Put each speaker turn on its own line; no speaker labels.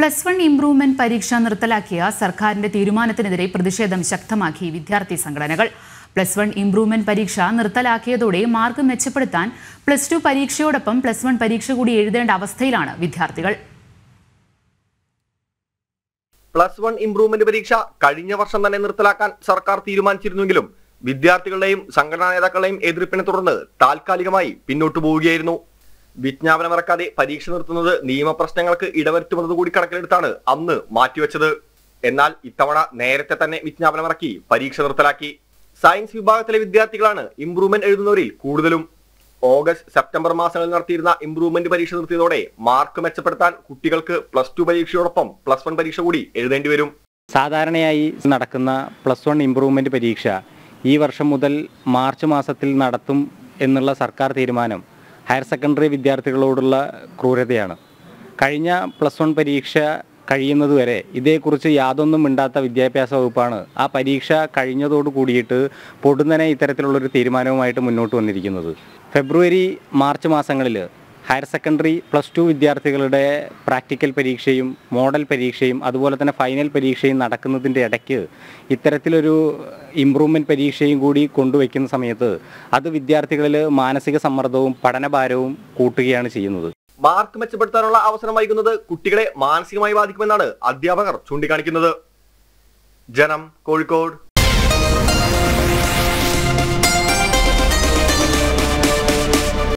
plus one improvement പരീക്ഷ നിർത്തലാക്കിയ സർക്കാരിന്റെ തീരുമാനത്തിനെതിരെ പ്രതിഷേധം ശക്തമാക്കി വിദ്യാർത്ഥി സംഘടനകൾ പ്ലസ് വൺ ഇംപ്രൂവ്മെന്റ് പരീക്ഷ നിർത്തലാക്കിയതോടെ മാർക്ക് മെച്ചപ്പെടുത്താൻ പ്ലസ് ടു പരീക്ഷയോടൊപ്പം പ്ലസ് വൺ പരീക്ഷ കൂടി എഴുതേണ്ട അവസ്ഥയിലാണ് വിദ്യാർത്ഥികൾ
പ്ലസ് വൺ ഇംപ്രൂവ്മെന്റ് പരീക്ഷ കഴിഞ്ഞ വർഷം തന്നെ നിർത്തലാക്കാൻ സർക്കാർ തീരുമാനിച്ചിരുന്നെങ്കിലും വിദ്യാർത്ഥികളുടെയും സംഘടനാ നേതാക്കളുടെയും എതിർപ്പിനെ തുടർന്ന് താൽക്കാലികമായി പിന്നോട്ടു പോവുകയായിരുന്നു വിജ്ഞാപനം ഇറക്കാതെ പരീക്ഷ നിർത്തുന്നത് നിയമപ്രശ്നങ്ങൾക്ക് ഇടവരുത്തുമെന്നത് കൂടി കണക്കിലെടുത്താണ് അന്ന് മാറ്റിവെച്ചത് എന്നാൽ ഇത്തവണ നേരത്തെ തന്നെ വിജ്ഞാപനം ഇറക്കി പരീക്ഷ നിർത്തലാക്കി സയൻസ് വിഭാഗത്തിലെ വിദ്യാർത്ഥികളാണ് ഇംപ്രൂവ്മെന്റ് എഴുതുന്നവരിൽ കൂടുതലും ഓഗസ്റ്റ് സെപ്റ്റംബർ മാസങ്ങളിൽ നടത്തിയിരുന്ന ഇംപ്രൂവ്മെന്റ് പരീക്ഷ നിർത്തിയതോടെ മാർക്ക് മെച്ചപ്പെടുത്താൻ കുട്ടികൾക്ക് പ്ലസ് ടു പരീക്ഷയോടൊപ്പം പ്ലസ് വൺ പരീക്ഷ കൂടി എഴുതേണ്ടി വരും
സാധാരണയായി നടക്കുന്ന പ്ലസ് വൺ ഇംപ്രൂവ്മെന്റ് പരീക്ഷ ഈ വർഷം മുതൽ മാർച്ച് മാസത്തിൽ നടത്തും എന്നുള്ള സർക്കാർ തീരുമാനം ഹയർ സെക്കൻഡറി വിദ്യാർത്ഥികളോടുള്ള ക്രൂരതയാണ് കഴിഞ്ഞ പ്ലസ് വൺ പരീക്ഷ കഴിയുന്നതുവരെ ഇതേക്കുറിച്ച് യാതൊന്നും മിണ്ടാത്ത വിദ്യാഭ്യാസ വകുപ്പാണ് ആ പരീക്ഷ കഴിഞ്ഞതോട് കൂടിയിട്ട് പൊടുന്നനെ ഇത്തരത്തിലുള്ളൊരു തീരുമാനവുമായിട്ട് മുന്നോട്ട് വന്നിരിക്കുന്നത് ഫെബ്രുവരി മാർച്ച് മാസങ്ങളിൽ ഹയർ സെക്കൻഡറി പ്ലസ് ടു വിദ്യാർത്ഥികളുടെ പ്രാക്ടിക്കൽ പരീക്ഷയും മോഡൽ പരീക്ഷയും അതുപോലെ തന്നെ ഫൈനൽ പരീക്ഷയും നടക്കുന്നതിൻ്റെ ഇടയ്ക്ക് ഇത്തരത്തിലൊരു ഇമ്പ്രൂവ്മെൻറ്റ് പരീക്ഷയും കൂടി കൊണ്ടുവയ്ക്കുന്ന സമയത്ത് അത് വിദ്യാർത്ഥികളിൽ മാനസിക സമ്മർദ്ദവും പഠനഭാരവും കൂട്ടുകയാണ് ചെയ്യുന്നത്
മാർക്ക് മെച്ചപ്പെടുത്താനുള്ള അവസരം വൈകുന്നത് കുട്ടികളെ മാനസികമായി ബാധിക്കുമെന്നാണ് അധ്യാപകർ ചൂണ്ടിക്കാണിക്കുന്നത് ജനം കോഴിക്കോട്